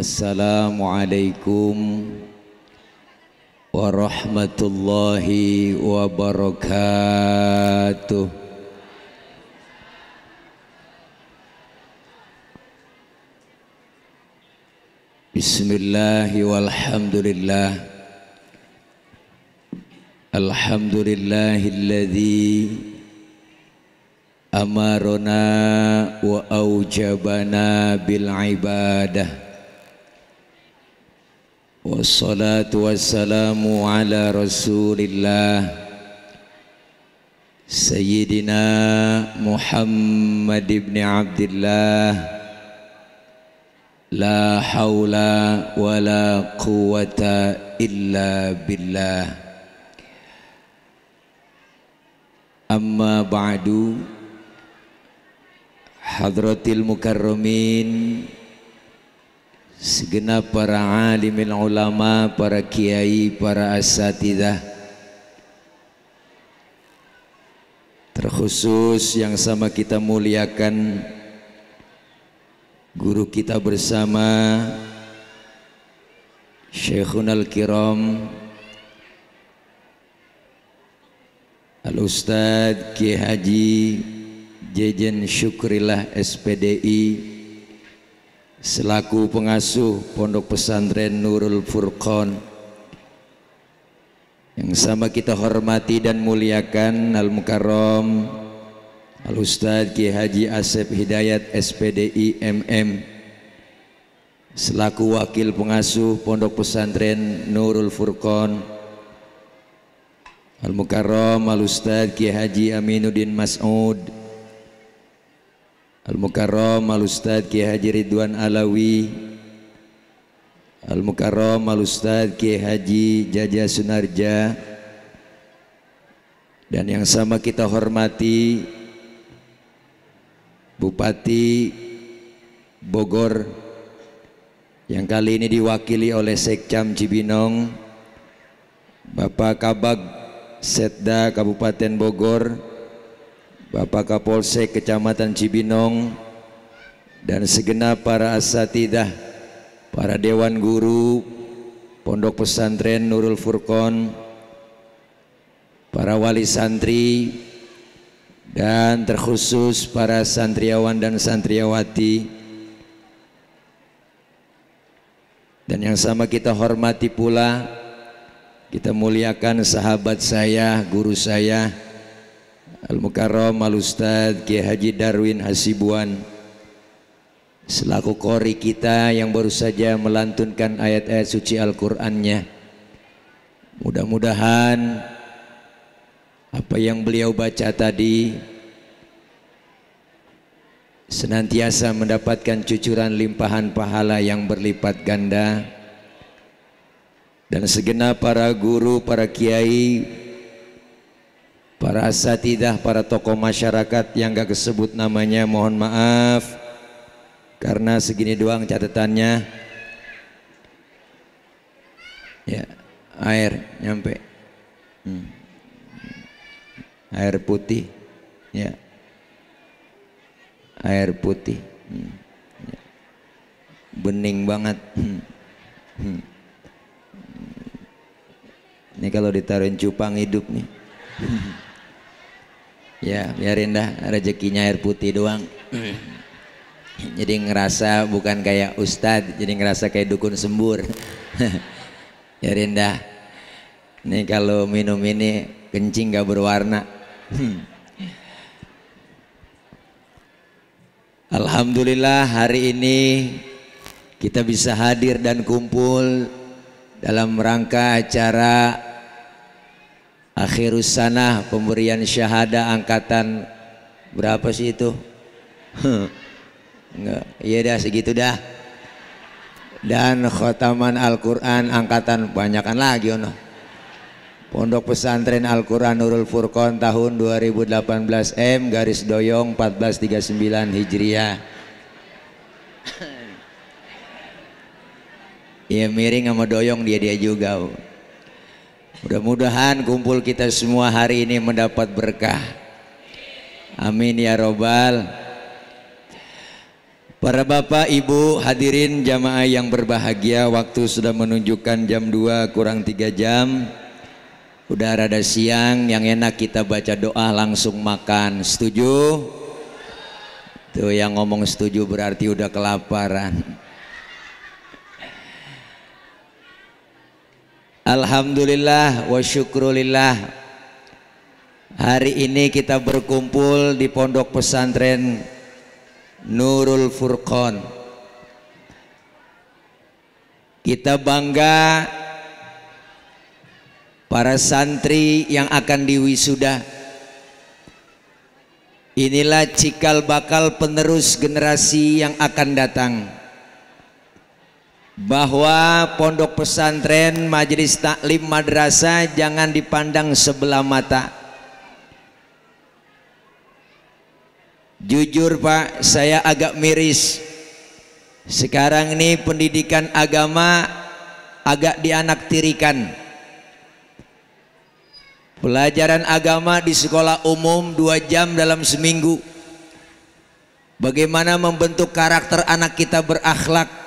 السلام عليكم ورحمة الله وبركاته بسم الله والحمد لله الحمد لله الذي أمرنا وأوجبنا بالعباده والصلاة والسلام على رسول الله سيدنا محمد بن عبد الله لا حول ولا قوة إلا بالله أما بعد حضرة المكرمين segenap para alimin ulama, para kiai, para asatidah terkhusus yang sama kita muliakan guru kita bersama Syekhun Al-Kiram Al-Ustadz Ki Haji Jejen Syukrilah SPDI selaku pengasuh Pondok Pesantren Nurul Furqan yang sama kita hormati dan muliakan Al Mukarrom Al Ustaz Ki Haji Asep Hidayat SPDI MM selaku wakil pengasuh Pondok Pesantren Nurul Furqan al Mukarrom Al-Ustaz Ki Haji Aminuddin Mas'ud Al-Mukarram Al-Ustaz Kiai Haji Ridwan Alawi Al-Mukarram Al-Ustaz Kiai Haji Jaja Sunarja dan yang sama kita hormati Bupati Bogor yang kali ini diwakili oleh Sekcam Cibinong Bapak Kabag Setda Kabupaten Bogor Bapak Kapolsek Kecamatan Cibinong dan segenap para asatidah, para dewan guru Pondok Pesantren Nurul Furqon, para wali santri dan terkhusus para santriawan dan santriawati dan yang sama kita hormati pula kita muliakan sahabat saya, guru saya, Al-Mukarram Al-Ustaz Kiai Haji Darwin Hasibuan selaku kori kita yang baru saja melantunkan ayat-ayat suci Al-Qur'annya mudah-mudahan apa yang beliau baca tadi senantiasa mendapatkan cucuran limpahan pahala yang berlipat ganda dan segenap para guru, para kiai, para asatidah, para tokoh masyarakat yang gak kesebut namanya mohon maaf karena segini doang catatannya ya air nyampe hmm. air putih ya air putih hmm. ya. bening banget hmm. Hmm. ini kalau ditaruhin cupang hidup nih Ya biarin dah rezekinya air putih doang. jadi ngerasa bukan kayak Ustad, jadi ngerasa kayak dukun sembur. ya dah. Ini kalau minum ini kencing gak berwarna. Alhamdulillah hari ini kita bisa hadir dan kumpul dalam rangka acara akhirus sanah pemberian syahada angkatan berapa sih itu enggak iya dah segitu dah dan khotaman Al-Quran angkatan banyakan lagi ono Pondok Pesantren Al-Quran Nurul Furqon tahun 2018 M garis doyong 1439 Hijriah Ya miring sama doyong dia dia juga. Mudah-mudahan kumpul kita semua hari ini mendapat berkah. Amin ya robbal. Para bapak, ibu, hadirin jamaah yang berbahagia, waktu sudah menunjukkan jam 2 kurang 3 jam. Udah rada siang, yang enak kita baca doa langsung makan. Setuju? Tuh yang ngomong setuju berarti udah kelaparan. Alhamdulillah wa syukrulillah Hari ini kita berkumpul di pondok pesantren Nurul Furqon Kita bangga para santri yang akan diwisuda Inilah cikal bakal penerus generasi yang akan datang bahwa pondok pesantren majelis taklim madrasah jangan dipandang sebelah mata jujur pak saya agak miris sekarang ini pendidikan agama agak dianaktirikan pelajaran agama di sekolah umum dua jam dalam seminggu bagaimana membentuk karakter anak kita berakhlak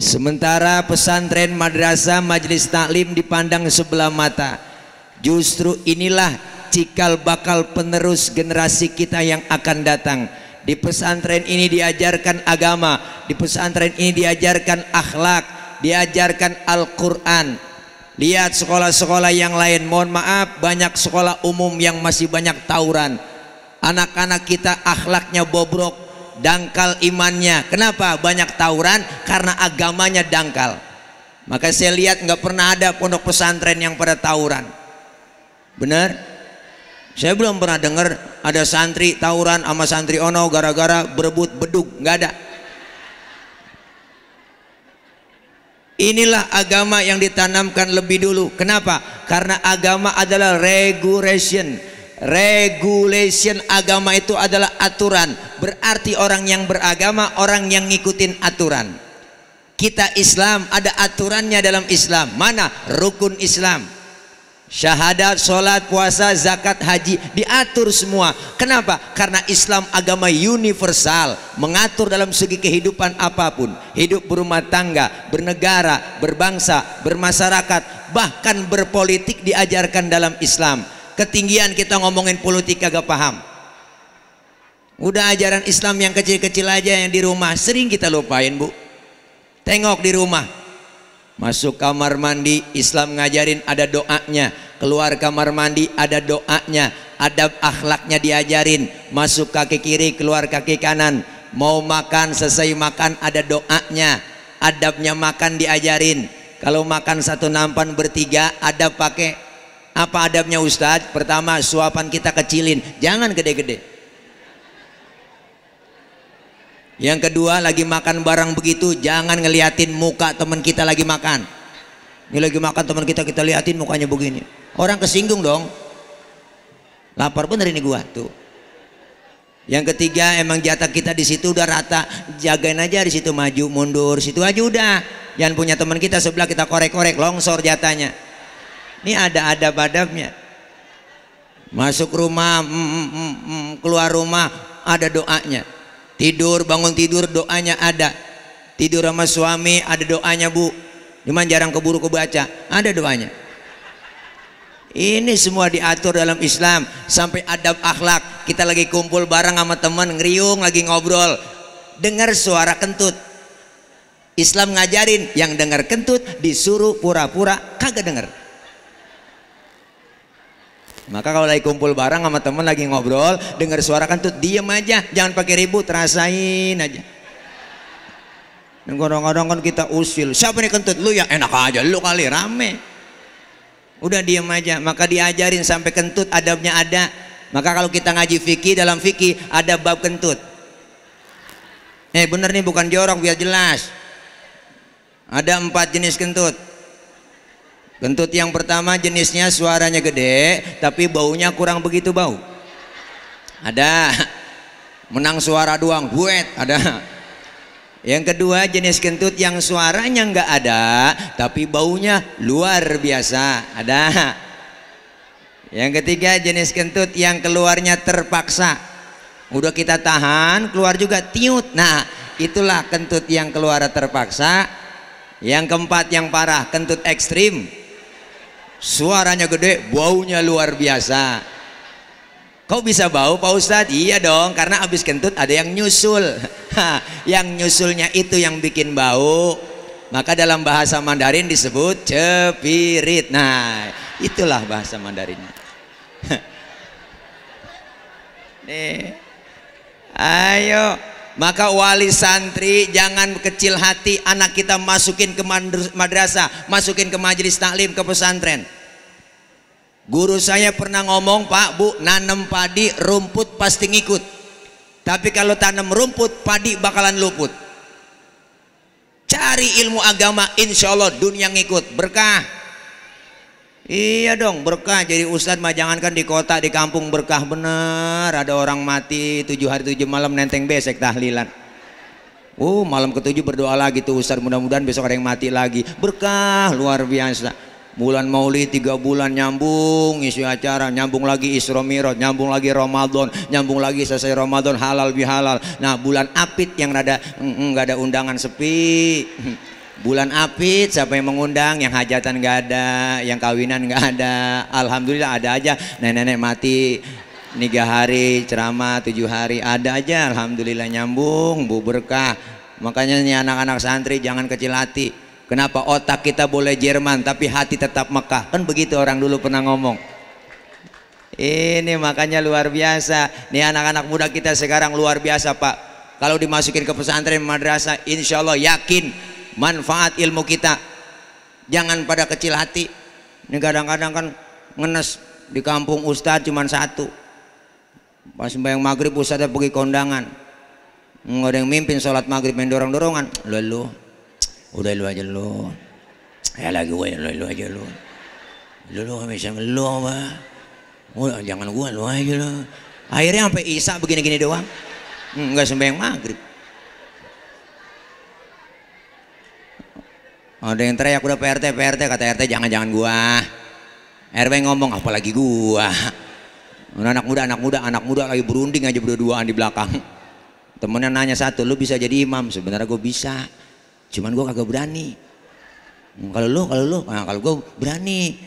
Sementara pesantren madrasah majelis taklim dipandang sebelah mata. Justru inilah cikal bakal penerus generasi kita yang akan datang. Di pesantren ini diajarkan agama, di pesantren ini diajarkan akhlak, diajarkan Al-Qur'an. Lihat sekolah-sekolah yang lain, mohon maaf banyak sekolah umum yang masih banyak tawuran. Anak-anak kita akhlaknya bobrok, dangkal imannya. Kenapa? Banyak tawuran karena agamanya dangkal. Maka saya lihat nggak pernah ada pondok pesantren yang pada tawuran. Benar? Saya belum pernah dengar ada santri tawuran sama santri ono gara-gara berebut beduk, nggak ada. Inilah agama yang ditanamkan lebih dulu. Kenapa? Karena agama adalah regulation Regulation agama itu adalah aturan. Berarti orang yang beragama, orang yang ngikutin aturan. Kita Islam ada aturannya dalam Islam. Mana rukun Islam? Syahadat, sholat, puasa, zakat, haji diatur semua. Kenapa? Karena Islam agama universal, mengatur dalam segi kehidupan apapun, hidup berumah tangga, bernegara, berbangsa, bermasyarakat, bahkan berpolitik diajarkan dalam Islam ketinggian kita ngomongin politik agak paham udah ajaran Islam yang kecil-kecil aja yang di rumah sering kita lupain bu tengok di rumah masuk kamar mandi Islam ngajarin ada doanya keluar kamar mandi ada doanya adab akhlaknya diajarin masuk kaki kiri keluar kaki kanan mau makan selesai makan ada doanya adabnya makan diajarin kalau makan satu nampan bertiga ada pakai apa adabnya Ustadz? Pertama, suapan kita kecilin, jangan gede-gede. Yang kedua, lagi makan barang begitu, jangan ngeliatin muka teman kita lagi makan. Ini lagi makan teman kita, kita liatin mukanya begini. Orang kesinggung dong. Lapar bener ini gua tuh. Yang ketiga, emang jatah kita di situ udah rata, jagain aja di situ maju mundur, situ aja udah. Jangan punya teman kita sebelah kita korek-korek longsor jatahnya ini ada ada badabnya masuk rumah mm, mm, mm, mm, keluar rumah ada doanya tidur bangun tidur doanya ada tidur sama suami ada doanya bu cuman jarang keburu kebaca ada doanya ini semua diatur dalam Islam sampai adab akhlak kita lagi kumpul bareng sama teman ngeriung lagi ngobrol dengar suara kentut Islam ngajarin yang dengar kentut disuruh pura-pura kagak dengar maka kalau lagi kumpul bareng sama temen lagi ngobrol, dengar suara kan tuh diem aja, jangan pakai ribut, rasain aja. Dan kadang-kadang kan kita usil, siapa nih kentut? Lu ya enak aja, lu kali rame. Udah diem aja, maka diajarin sampai kentut adabnya ada. Maka kalau kita ngaji fikih dalam fikih ada bab kentut. Eh bener nih bukan jorok biar jelas. Ada empat jenis kentut Kentut yang pertama jenisnya suaranya gede, tapi baunya kurang begitu bau. Ada menang suara doang, buet, ada. Yang kedua jenis kentut yang suaranya nggak ada, tapi baunya luar biasa, ada. Yang ketiga jenis kentut yang keluarnya terpaksa. Udah kita tahan, keluar juga tiut. Nah, itulah kentut yang keluar terpaksa. Yang keempat yang parah, kentut ekstrim suaranya gede baunya luar biasa kau bisa bau Pak Ustadz? iya dong karena abis kentut ada yang nyusul yang nyusulnya itu yang bikin bau maka dalam bahasa Mandarin disebut cepirit nah itulah bahasa Mandarinnya nih ayo maka wali santri jangan kecil hati anak kita masukin ke madrasah, masukin ke majelis taklim, ke pesantren. Guru saya pernah ngomong, Pak, Bu, nanam padi, rumput pasti ngikut. Tapi kalau tanam rumput, padi bakalan luput. Cari ilmu agama, insya Allah dunia ngikut. Berkah. Iya dong berkah jadi ustad mah jangankan di kota di kampung berkah bener ada orang mati tujuh hari tujuh malam nenteng besek tahlilan Oh malam ketujuh berdoa lagi tuh ustad mudah-mudahan besok ada yang mati lagi berkah luar biasa bulan maulid tiga bulan nyambung isu acara nyambung lagi isra mirot nyambung lagi Ramadan nyambung lagi selesai Ramadan halal bihalal nah bulan apit yang rada enggak mm, mm, ada undangan sepi bulan api siapa yang mengundang yang hajatan nggak ada yang kawinan nggak ada alhamdulillah ada aja nenek-nenek mati tiga hari ceramah tujuh hari ada aja alhamdulillah nyambung bu berkah makanya nih anak-anak santri jangan kecil hati kenapa otak kita boleh Jerman tapi hati tetap Mekah kan begitu orang dulu pernah ngomong ini makanya luar biasa nih anak-anak muda kita sekarang luar biasa pak kalau dimasukin ke pesantren madrasah insya Allah yakin manfaat ilmu kita jangan pada kecil hati ini kadang-kadang kan ngenes di kampung ustadz cuma satu pas bayang maghrib ustadz pergi kondangan nggak ada yang mimpin sholat maghrib main dorong-dorongan lu lu udah lu aja lu ya lagi gue ya, lu lu aja lu lu lu bisa lu apa jangan gua lu aja lu akhirnya sampai isa begini-gini doang nggak sembahyang maghrib Ada yang teriak udah PRT, PRT kata RT jangan-jangan gua. RW ngomong apalagi gua. Anak muda, anak muda, anak muda lagi berunding aja berdua-duaan di belakang. Temennya nanya satu, lu bisa jadi imam? Sebenarnya gua bisa, cuman gua kagak berani. Kalau lu, kalau lu, nah, kalau gua berani,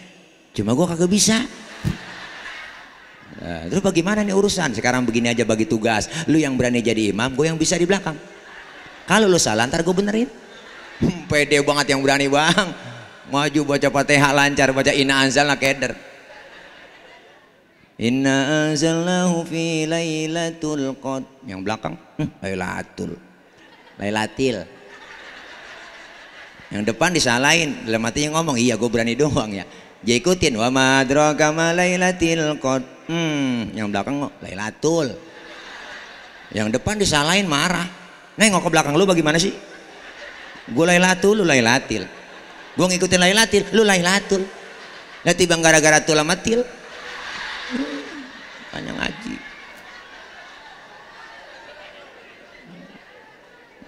cuma gua kagak bisa. Nah, terus bagaimana nih urusan? Sekarang begini aja bagi tugas. Lu yang berani jadi imam, gua yang bisa di belakang. Kalau lu salah, ntar gua benerin. Hmm, pede banget yang berani bang maju baca fatihah lancar baca inna anzalna keder inna anzalnahu fi laylatul qad yang belakang hmm, laylatul laylatil yang depan disalahin dalam hatinya ngomong iya gue berani doang ya dia ikutin wa madraka ma laylatil qad hmm, yang belakang laylatul yang depan disalahin marah nengok ke belakang lu bagaimana sih Gue Lailatul, lu Lailatil. Gue ngikutin Lailatil, lu Lailatul. nanti tiba gara-gara tulah matil. panjang ngaji.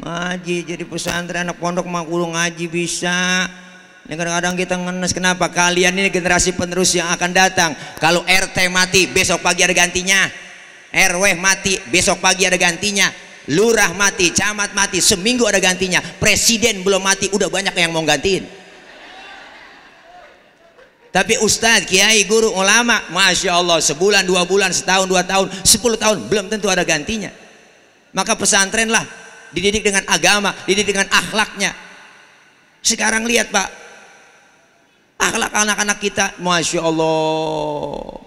Ngaji jadi pesantren anak pondok mah kudu ngaji bisa. Ini kadang-kadang kita ngenes kenapa kalian ini generasi penerus yang akan datang. Kalau RT mati besok pagi ada gantinya. RW mati besok pagi ada gantinya lurah mati, camat mati, seminggu ada gantinya, presiden belum mati, udah banyak yang mau gantiin. Tapi ustadz, kiai, guru, ulama, masya Allah, sebulan, dua bulan, setahun, dua tahun, sepuluh tahun, belum tentu ada gantinya. Maka pesantrenlah dididik dengan agama, dididik dengan akhlaknya. Sekarang lihat pak, akhlak anak-anak kita, masya Allah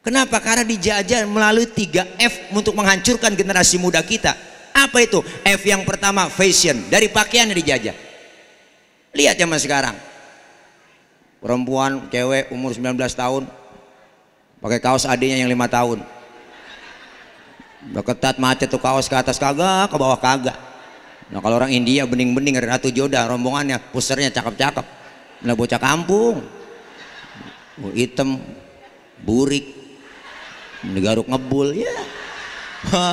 Kenapa? Karena dijajah melalui tiga f untuk menghancurkan generasi muda kita. Apa itu? F yang pertama fashion, dari pakaian yang dijajah. Lihat zaman sekarang. Perempuan cewek umur 19 tahun pakai kaos adiknya yang lima tahun. Berketat macet tuh kaos ke atas kagak, ke bawah kagak. Nah kalau orang India bening-bening Ratu Joda rombongannya, pusernya cakep-cakep. Nah bocah kampung. Hitam, burik, digaruk ngebul ya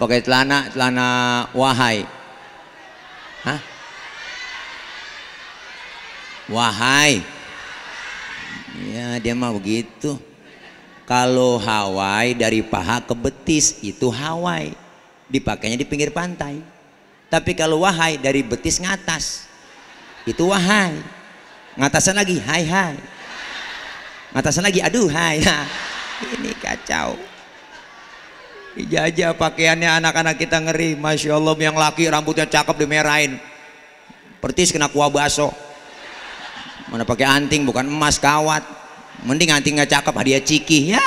pakai celana celana wahai Hah? wahai ya dia mau begitu kalau Hawaii dari paha ke betis itu Hawaii, dipakainya di pinggir pantai tapi kalau wahai dari betis ngatas itu wahai ngatasan lagi hai hai ngatasan lagi aduh hai ini kacau dijajah pakaiannya anak-anak kita ngeri Masya Allah yang laki rambutnya cakep dimerahin pertis kena kuah baso mana pakai anting bukan emas kawat mending antingnya cakep hadiah ciki ya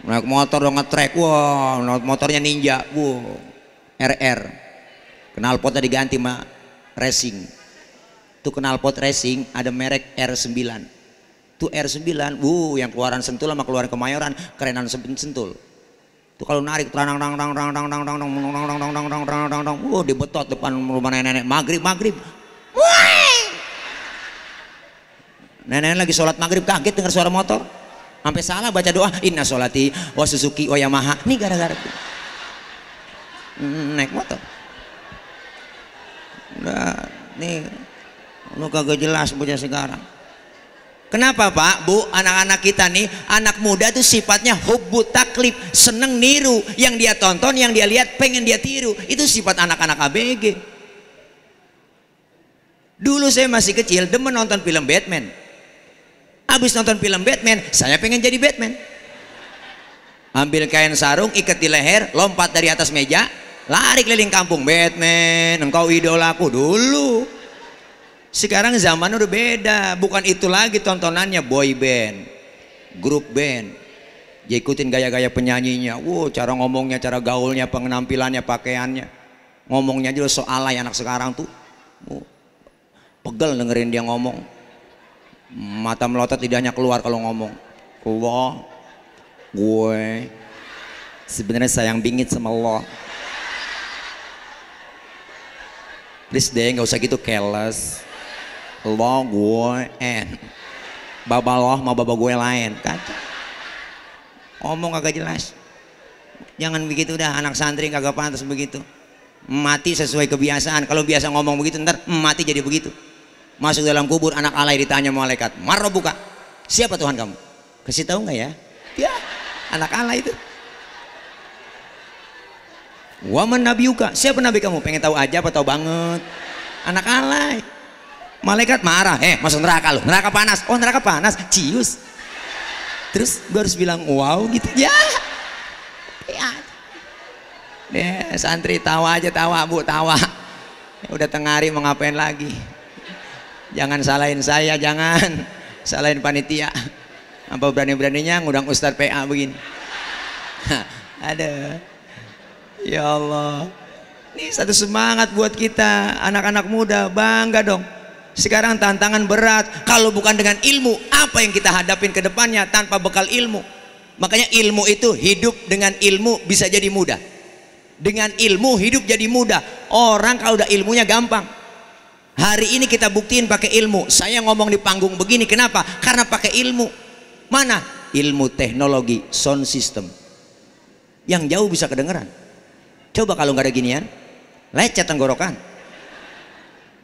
naik motor dong ngetrek wow motornya ninja wow RR kenal potnya diganti mah racing tuh kenal pot racing ada merek R9 itu R9 wuh yang keluaran sentul sama keluaran kemayoran kerenan sentul itu kalau narik terang rang rang rang rang rang rang rang rang rang rang rang rang rang rang rang wuh dibetot depan rumah nenek-nenek maghrib maghrib nenek lagi sholat maghrib kaget dengar suara motor sampai salah baca doa inna sholati wa suzuki wa yamaha ini gara-gara naik motor nah, nih lu kagak jelas bocah sekarang Kenapa Pak, Bu, anak-anak kita nih, anak muda tuh sifatnya hubbu taklif, seneng niru, yang dia tonton, yang dia lihat, pengen dia tiru. Itu sifat anak-anak ABG. Dulu saya masih kecil, demen nonton film Batman. Habis nonton film Batman, saya pengen jadi Batman. Ambil kain sarung, ikat di leher, lompat dari atas meja, lari keliling kampung. Batman, engkau idolaku dulu sekarang zaman udah beda, bukan itu lagi tontonannya boy band, grup band. Dia ikutin gaya-gaya penyanyinya, wow cara ngomongnya, cara gaulnya, penampilannya, pakaiannya. Ngomongnya aja so alay anak sekarang tuh. Wow. Pegel dengerin dia ngomong. Mata melotot tidaknya keluar kalau ngomong. Allah, gue sebenarnya sayang bingit sama Allah. Please deh, nggak usah gitu keles lo gue en baba lo sama baba gue lain kan? omong kagak jelas jangan begitu dah anak santri kagak pantas begitu mati sesuai kebiasaan kalau biasa ngomong begitu ntar mati jadi begitu masuk dalam kubur anak alay ditanya malaikat marro buka siapa Tuhan kamu kasih tahu nggak ya ya anak alay itu Waman Nabiuka, siapa nabi kamu? Pengen tahu aja apa tahu banget? Anak alay malaikat marah eh masuk neraka lo neraka panas oh neraka panas cius terus gue harus bilang wow gitu ya ya deh ya, santri tawa aja tawa bu tawa ya, udah tengah hari mau ngapain lagi jangan salahin saya jangan salahin panitia apa berani-beraninya ngundang Ustadz PA begini ada ya Allah ini satu semangat buat kita anak-anak muda bangga dong sekarang tantangan berat. Kalau bukan dengan ilmu, apa yang kita hadapin ke depannya tanpa bekal ilmu? Makanya ilmu itu hidup dengan ilmu bisa jadi mudah. Dengan ilmu hidup jadi mudah. Orang kalau udah ilmunya gampang. Hari ini kita buktiin pakai ilmu. Saya ngomong di panggung begini kenapa? Karena pakai ilmu. Mana? Ilmu teknologi sound system. Yang jauh bisa kedengeran. Coba kalau nggak ada ginian, lecet tenggorokan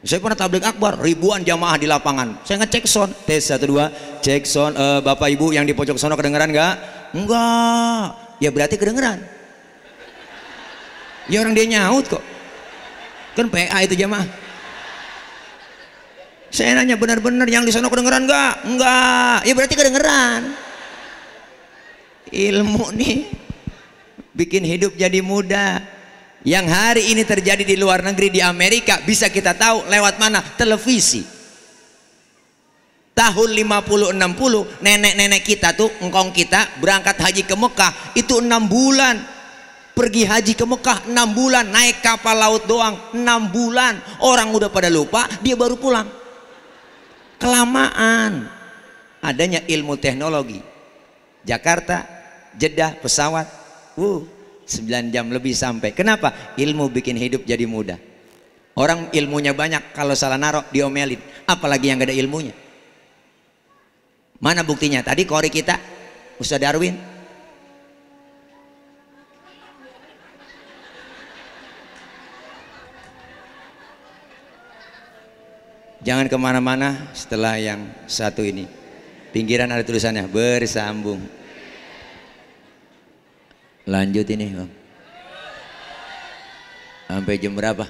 saya pernah tablik akbar, ribuan jamaah di lapangan. Saya ngecek sound, tes satu dua, cek sound. Uh, Bapak Ibu yang di pojok sono kedengeran nggak? Enggak. Ya berarti kedengeran. Ya orang dia nyaut kok. Kan PA itu jamaah. Saya nanya benar-benar yang di sana kedengeran nggak? Enggak. Ya berarti kedengeran. Ilmu nih bikin hidup jadi mudah yang hari ini terjadi di luar negeri di Amerika bisa kita tahu lewat mana televisi tahun 50-60 nenek-nenek kita tuh engkong kita berangkat haji ke Mekah itu enam bulan pergi haji ke Mekah enam bulan naik kapal laut doang enam bulan orang udah pada lupa dia baru pulang kelamaan adanya ilmu teknologi Jakarta Jeddah pesawat uh 9 jam lebih sampai. Kenapa? Ilmu bikin hidup jadi mudah. Orang ilmunya banyak, kalau salah narok diomelin. Apalagi yang gak ada ilmunya. Mana buktinya? Tadi kori kita, Ustaz Darwin. Jangan kemana-mana setelah yang satu ini. Pinggiran ada tulisannya, bersambung. Lanjut ini bang. Sampai jam berapa?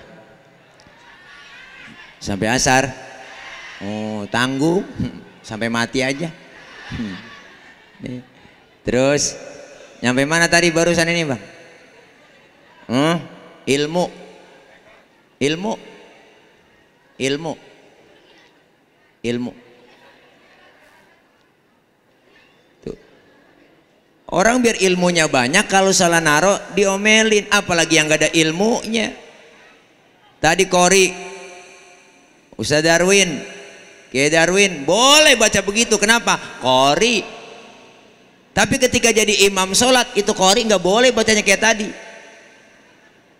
Sampai asar. Oh tangguh. Sampai mati aja. Terus nyampe mana tadi barusan ini bang? Hmm? Ilmu. Ilmu. Ilmu. Ilmu. Orang biar ilmunya banyak kalau salah naruh diomelin apalagi yang gak ada ilmunya. Tadi Kori Ustaz Darwin Kiai Darwin boleh baca begitu kenapa? Kori tapi ketika jadi imam sholat itu Kori nggak boleh bacanya kayak tadi.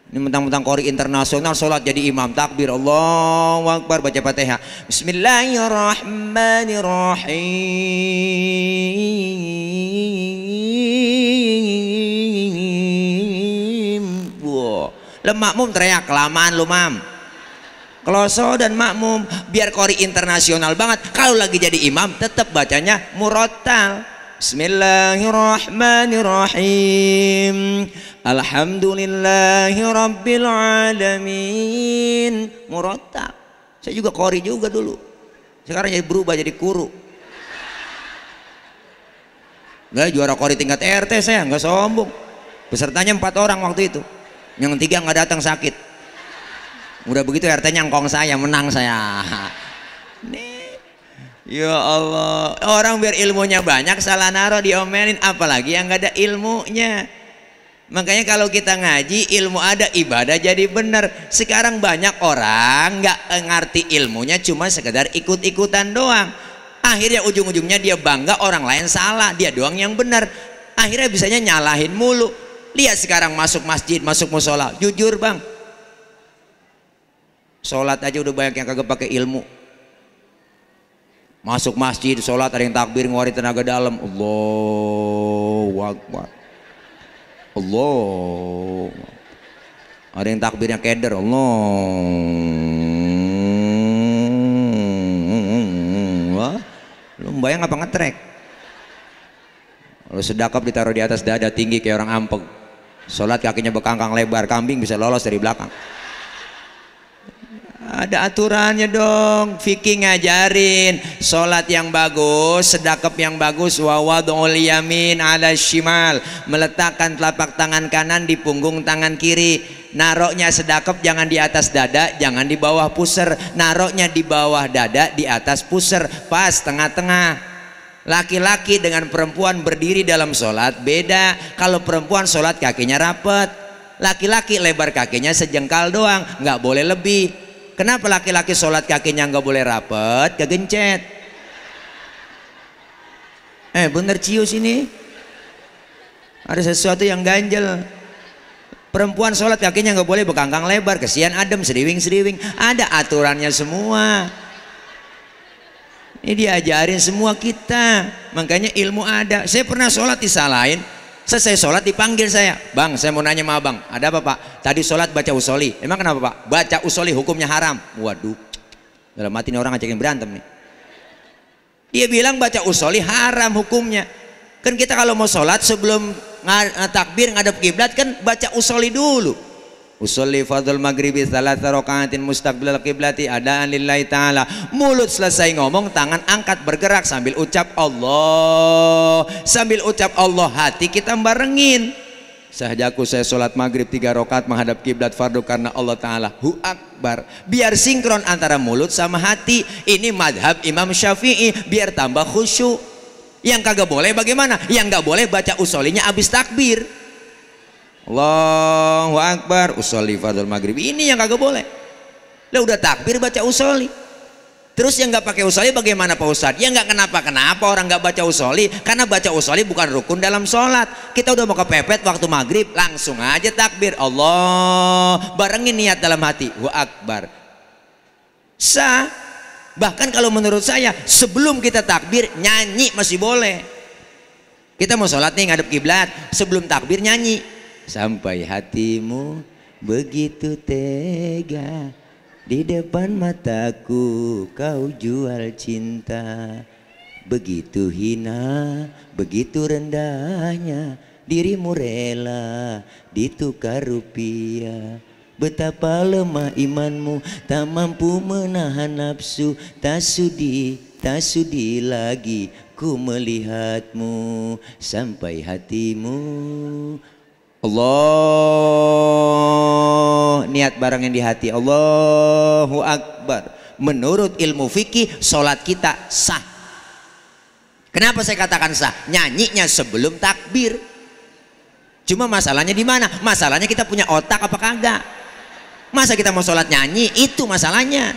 Ini mentang-mentang kori internasional sholat jadi imam takbir Allah Akbar baca Fatihah. Bismillahirrahmanirrahim. Lem makmum teriak, kelamaan lu mam. Kloso dan makmum, biar kori internasional banget. Kalau lagi jadi imam, tetap bacanya murotal. Bismillahirrahmanirrahim. alhamdulillahirobbilalamin Murotal. Saya juga kori juga dulu. Sekarang jadi berubah jadi kuru. Gak juara kori tingkat RT saya, nggak sombong. Pesertanya empat orang waktu itu yang tiga nggak datang sakit udah begitu RT nyangkong saya menang saya nih ya Allah orang biar ilmunya banyak salah naruh diomelin apalagi yang nggak ada ilmunya makanya kalau kita ngaji ilmu ada ibadah jadi benar sekarang banyak orang nggak ngerti ilmunya cuma sekedar ikut-ikutan doang akhirnya ujung-ujungnya dia bangga orang lain salah dia doang yang benar akhirnya bisanya nyalahin mulu Lihat sekarang masuk masjid, masuk musola. Jujur bang, sholat aja udah banyak yang kagak pakai ilmu. Masuk masjid, sholat ada yang takbir ngeluarin tenaga dalam. Allah Akbar. Allah. Ada yang takbirnya keder. Allah. Lu bayang apa ngetrek? Lu sedakap ditaruh di atas dada tinggi kayak orang ampek. Sholat kakinya bekangkang lebar, kambing bisa lolos dari belakang. Ada aturannya dong. Fikih ngajarin sholat yang bagus, sedekap yang bagus, wawadul yamin ala shimal, meletakkan telapak tangan kanan di punggung tangan kiri. Naroknya sedekap jangan di atas dada, jangan di bawah pusar. Naroknya di bawah dada, di atas pusar, pas tengah-tengah Laki-laki dengan perempuan berdiri dalam sholat beda. Kalau perempuan sholat kakinya rapet. Laki-laki lebar kakinya sejengkal doang, nggak boleh lebih. Kenapa laki-laki sholat kakinya nggak boleh rapet, kegencet? Eh bener cius ini? Ada sesuatu yang ganjel. Perempuan sholat kakinya nggak boleh bekangkang lebar, kesian adem, seriwing-seriwing. Ada aturannya semua. Ini diajarin semua kita. Makanya ilmu ada. Saya pernah sholat di disalahin. Selesai sholat dipanggil saya. Bang, saya mau nanya sama abang. Ada apa pak? Tadi sholat baca usoli. Emang kenapa pak? Baca usoli hukumnya haram. Waduh. Dalam mati nih orang ngajakin berantem nih. Dia bilang baca usoli haram hukumnya. Kan kita kalau mau sholat sebelum takbir ngadep kiblat kan baca usoli dulu. Usolli fadl maghribi salasa rakaatin mustaqbilal qiblati adaan lillahi taala. Mulut selesai ngomong, tangan angkat bergerak sambil ucap Allah. Sambil ucap Allah, hati kita barengin. Sahajaku saya sholat maghrib tiga rokat menghadap kiblat fardu karena Allah Ta'ala Hu Akbar Biar sinkron antara mulut sama hati Ini madhab Imam Syafi'i Biar tambah khusyuk Yang kagak boleh bagaimana? Yang gak boleh baca usolinya abis takbir Allahu Akbar usolli fardul maghrib ini yang kagak boleh lah udah takbir baca usolli terus yang nggak pakai usolli bagaimana Pak Ustadz ya nggak kenapa-kenapa orang nggak baca usolli karena baca usolli bukan rukun dalam sholat kita udah mau kepepet waktu maghrib langsung aja takbir Allah barengin niat dalam hati wa akbar sah bahkan kalau menurut saya sebelum kita takbir nyanyi masih boleh kita mau sholat nih ngadep kiblat sebelum takbir nyanyi sampai hatimu begitu tega di depan mataku kau jual cinta begitu hina begitu rendahnya dirimu rela ditukar rupiah Betapa lemah imanmu Tak mampu menahan nafsu Tak sudi, tak sudi lagi Ku melihatmu Sampai hatimu Allah niat barang yang di hati Allahu Akbar menurut ilmu fikih sholat kita sah kenapa saya katakan sah nyanyinya sebelum takbir cuma masalahnya di mana masalahnya kita punya otak apa kagak masa kita mau sholat nyanyi itu masalahnya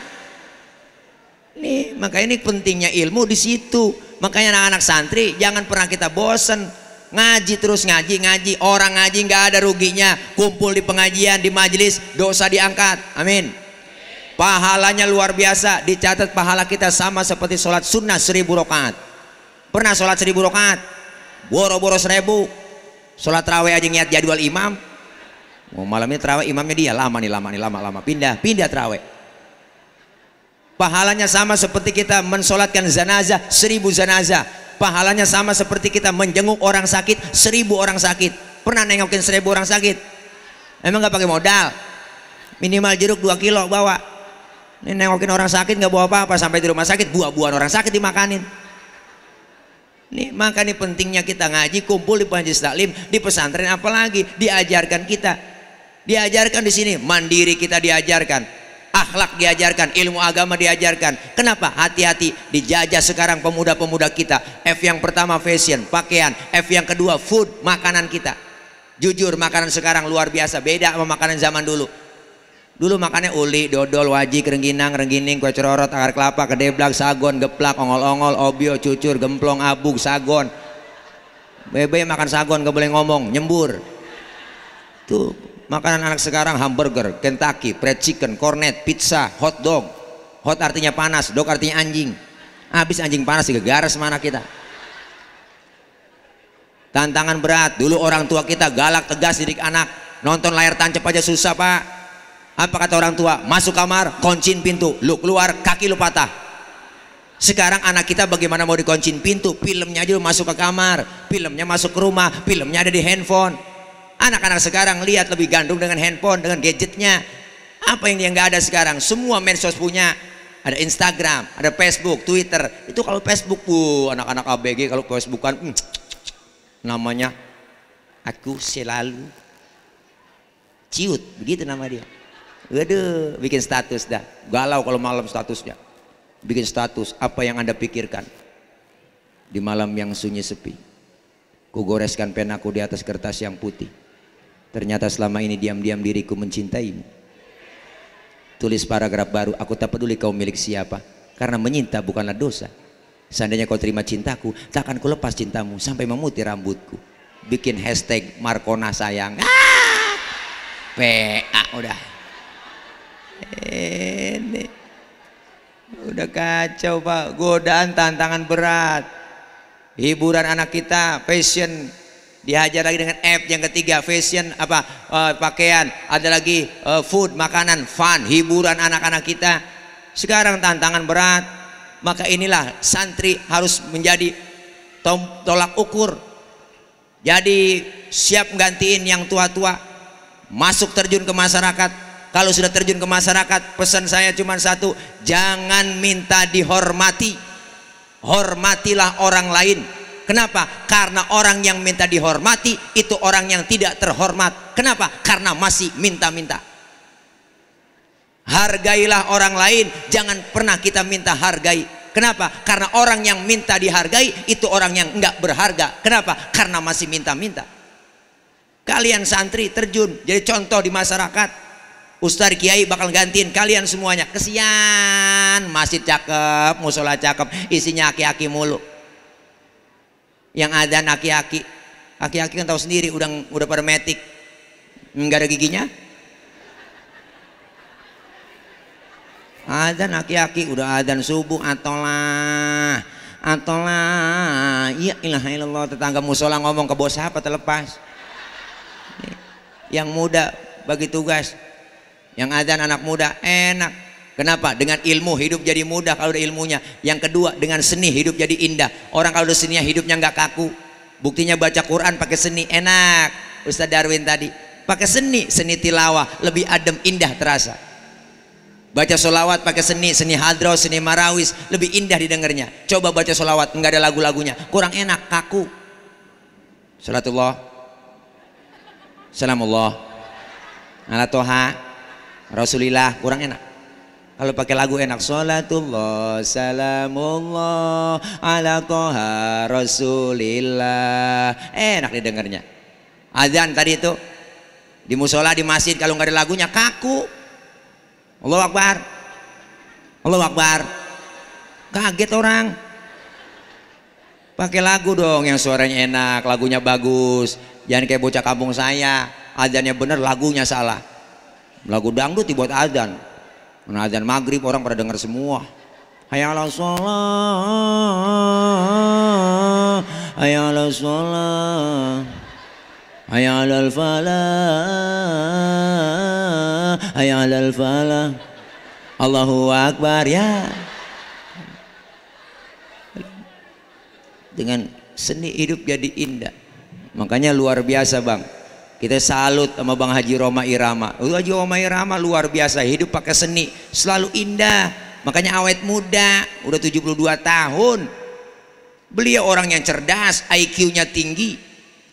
nih makanya ini pentingnya ilmu di situ makanya anak-anak santri jangan pernah kita bosen ngaji terus ngaji ngaji orang ngaji nggak ada ruginya kumpul di pengajian di majelis dosa diangkat amin pahalanya luar biasa dicatat pahala kita sama seperti sholat sunnah seribu rakaat pernah sholat seribu rakaat boro-boro seribu sholat terawih aja niat jadwal imam mau malam ini terawih imamnya dia lama nih lama nih lama lama pindah pindah terawih pahalanya sama seperti kita mensolatkan zanazah seribu zanazah pahalanya sama seperti kita menjenguk orang sakit seribu orang sakit pernah nengokin seribu orang sakit emang gak pakai modal minimal jeruk dua kilo bawa ini nengokin orang sakit gak bawa apa-apa sampai di rumah sakit buah-buahan orang sakit dimakanin Nih, maka ini pentingnya kita ngaji, kumpul di panji taklim, di pesantren apalagi diajarkan kita. Diajarkan di sini, mandiri kita diajarkan akhlak diajarkan, ilmu agama diajarkan. Kenapa? Hati-hati dijajah sekarang pemuda-pemuda kita. F yang pertama fashion, pakaian. F yang kedua food, makanan kita. Jujur makanan sekarang luar biasa, beda sama makanan zaman dulu. Dulu makannya uli, dodol, waji, kerengginang, renggining, kue cerorot, akar kelapa, kedeblak, sagon, geplak, ongol-ongol, obio, cucur, gemplong, abuk, sagon. Bebe makan sagon, gak boleh ngomong, nyembur. Tuh, makanan anak sekarang hamburger, Kentucky, fried chicken, cornet, pizza, hot dog. Hot artinya panas, dog artinya anjing. Habis anjing panas digegares mana kita. Tantangan berat. Dulu orang tua kita galak tegas didik anak. Nonton layar tancap aja susah, Pak. Apa kata orang tua? Masuk kamar, kuncin pintu. Lu keluar, kaki lu patah. Sekarang anak kita bagaimana mau dikuncin pintu? Filmnya aja masuk ke kamar, filmnya masuk ke rumah, filmnya ada di handphone Anak-anak sekarang lihat lebih gandrung dengan handphone, dengan gadgetnya. Apa yang dia nggak ada sekarang? Semua medsos punya. Ada Instagram, ada Facebook, Twitter. Itu kalau Facebook, bu, anak-anak ABG kalau Facebook kan, hmm, namanya aku selalu ciut, begitu nama dia. Waduh, bikin status dah. Galau kalau malam statusnya. Bikin status, apa yang Anda pikirkan? Di malam yang sunyi sepi. Kugoreskan penaku di atas kertas yang putih. Ternyata selama ini diam-diam diriku mencintaimu. Tulis paragraf baru, aku tak peduli kau milik siapa. Karena menyinta bukanlah dosa. Seandainya kau terima cintaku, takkan ku lepas cintamu sampai memutih rambutku. Bikin hashtag Markona sayang. Ah! PA udah. Ini udah kacau pak, godaan tantangan berat. Hiburan anak kita, passion dihajar lagi dengan F yang ketiga fashion apa uh, pakaian ada lagi uh, food makanan fun hiburan anak-anak kita sekarang tantangan berat maka inilah santri harus menjadi tolak ukur jadi siap gantiin yang tua-tua masuk terjun ke masyarakat kalau sudah terjun ke masyarakat pesan saya cuma satu jangan minta dihormati hormatilah orang lain Kenapa? Karena orang yang minta dihormati itu orang yang tidak terhormat. Kenapa? Karena masih minta-minta. Hargailah orang lain, jangan pernah kita minta hargai. Kenapa? Karena orang yang minta dihargai itu orang yang enggak berharga. Kenapa? Karena masih minta-minta. Kalian santri terjun jadi contoh di masyarakat. Ustadz Kiai bakal gantiin kalian semuanya. Kesian, masih cakep, musola cakep, isinya aki-aki mulu yang ada aki-aki aki-aki kan tahu sendiri udah udah pada metik nggak ada giginya ada aki-aki udah ada subuh atolah atolah ya ilaha illallah tetangga musola ngomong ke bos apa terlepas yang muda bagi tugas yang ada anak muda enak Kenapa? Dengan ilmu hidup jadi mudah kalau ada ilmunya. Yang kedua dengan seni hidup jadi indah. Orang kalau ada seninya hidupnya nggak kaku. Buktinya baca Quran pakai seni enak. Ustaz Darwin tadi pakai seni, seni tilawah lebih adem indah terasa. Baca solawat pakai seni, seni hadroh, seni marawis lebih indah didengarnya. Coba baca solawat nggak ada lagu-lagunya, kurang enak kaku. Salatullah, salamullah, ala toha, rasulillah kurang enak kalau pakai lagu enak Salatullah Salamullah Ala toha Rasulillah Enak didengarnya Azan tadi itu Di musola di masjid kalau nggak ada lagunya kaku Allah Akbar Allah Akbar Kaget orang Pakai lagu dong yang suaranya enak Lagunya bagus Jangan kayak bocah kampung saya Azannya bener lagunya salah Lagu dangdut dibuat azan Menadzan maghrib orang pada dengar semua. ala sholat, ala sholat, hayala falah, hayala falah. Allahu Akbar ya. Dengan seni hidup jadi indah. Makanya luar biasa bang. Kita salut sama Bang Haji Roma Irama. Bang Haji Roma Irama luar biasa, hidup pakai seni, selalu indah. Makanya awet muda, udah 72 tahun. Beliau orang yang cerdas, IQ-nya tinggi.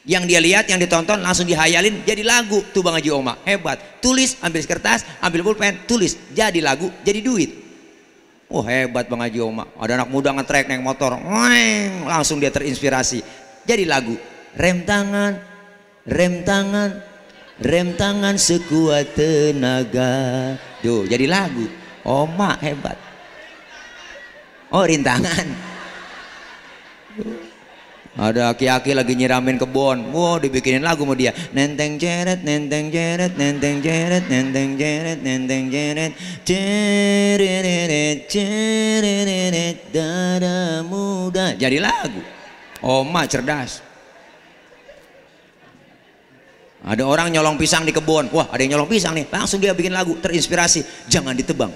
Yang dia lihat, yang ditonton langsung dihayalin jadi lagu. Tuh Bang Haji Oma, hebat. Tulis, ambil kertas, ambil pulpen, tulis, jadi lagu, jadi duit. Wah oh, hebat Bang Haji Oma. Ada anak muda ngetrek naik motor, langsung dia terinspirasi. Jadi lagu, rem tangan, rem tangan rem tangan sekuat tenaga tuh jadi lagu oma oh, hebat oh rintangan ada aki-aki lagi nyiramin kebon, wow dibikinin lagu sama dia nenteng jeret nenteng jeret nenteng jeret nenteng jeret nenteng jeret cereret cereret dada muda jadi lagu oma oh, cerdas ada orang nyolong pisang di kebun. Wah, ada yang nyolong pisang nih. Langsung dia bikin lagu terinspirasi. Jangan ditebang.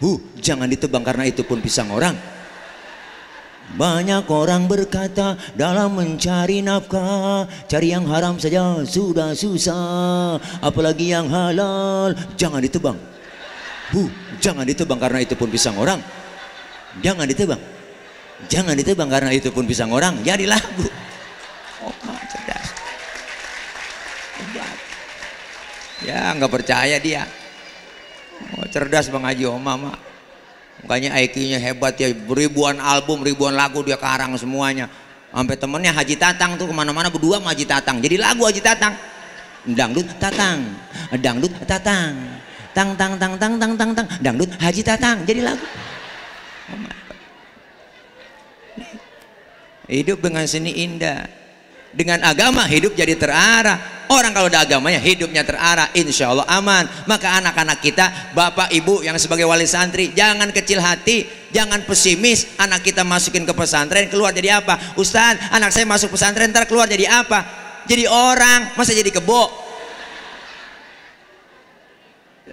Huh, jangan ditebang karena itu pun pisang orang. Banyak orang berkata dalam mencari nafkah Cari yang haram saja sudah susah Apalagi yang halal Jangan ditebang Huh, jangan ditebang karena itu pun pisang orang Jangan ditebang Jangan ditebang karena itu pun pisang orang Jadi lagu nggak percaya dia oh, cerdas bang Haji Oma mak makanya IQ-nya hebat ya ribuan album ribuan lagu dia karang semuanya sampai temennya Haji Tatang tuh kemana-mana berdua sama Haji Tatang jadi lagu Haji Tatang dangdut tatang dangdut tatang tang tang tang tang tang tang tang dangdut Haji Tatang jadi lagu oh hidup dengan seni indah dengan agama hidup jadi terarah orang kalau ada agamanya hidupnya terarah insya Allah aman maka anak-anak kita bapak ibu yang sebagai wali santri jangan kecil hati jangan pesimis anak kita masukin ke pesantren keluar jadi apa Ustaz anak saya masuk pesantren ntar keluar jadi apa jadi orang masa jadi kebo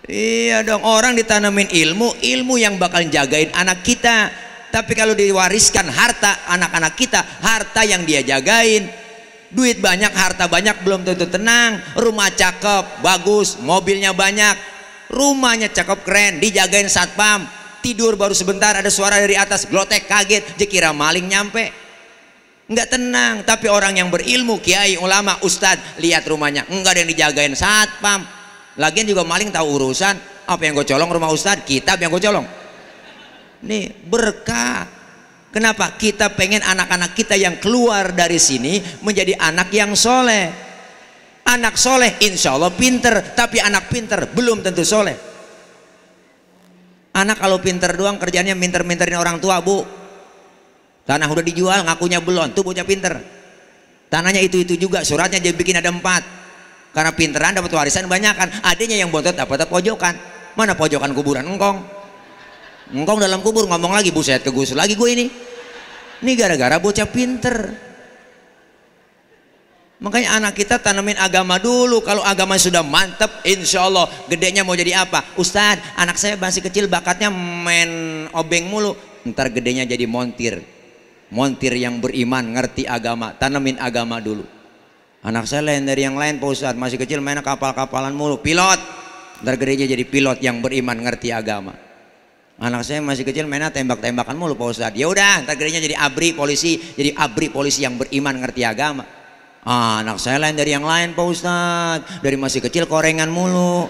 iya dong orang ditanamin ilmu ilmu yang bakal jagain anak kita tapi kalau diwariskan harta anak-anak kita harta yang dia jagain duit banyak harta banyak belum tentu tenang rumah cakep bagus mobilnya banyak rumahnya cakep keren dijagain satpam tidur baru sebentar ada suara dari atas glotek kaget jekira maling nyampe nggak tenang tapi orang yang berilmu kiai ulama ustadz lihat rumahnya enggak ada yang dijagain satpam lagian juga maling tahu urusan apa yang gue colong rumah ustadz kitab yang gue colong nih berkah Kenapa? Kita pengen anak-anak kita yang keluar dari sini menjadi anak yang soleh. Anak soleh insya Allah pinter, tapi anak pinter belum tentu soleh. Anak kalau pinter doang kerjanya minter-minterin orang tua bu. Tanah udah dijual ngakunya belum, tuh punya pinter. Tanahnya itu-itu juga, suratnya dia bikin ada empat. Karena pinteran dapat warisan banyak kan, adanya yang bontot dapat pojokan. Mana pojokan kuburan engkong? engkong dalam kubur ngomong lagi buset kegus lagi gue ini ini gara-gara bocah pinter makanya anak kita tanamin agama dulu kalau agama sudah mantep insya Allah gedenya mau jadi apa Ustadz anak saya masih kecil bakatnya main obeng mulu ntar gedenya jadi montir montir yang beriman ngerti agama tanamin agama dulu anak saya lain dari yang lain Pak Ustadz masih kecil main kapal-kapalan mulu pilot ntar gedenya jadi pilot yang beriman ngerti agama Anak saya masih kecil mainnya tembak-tembakan mulu Pak Ustadz. Ya udah, ntar jadi abri polisi, jadi abri polisi yang beriman ngerti agama. Ah, anak saya lain dari yang lain Pak Ustadz. Dari masih kecil korengan mulu.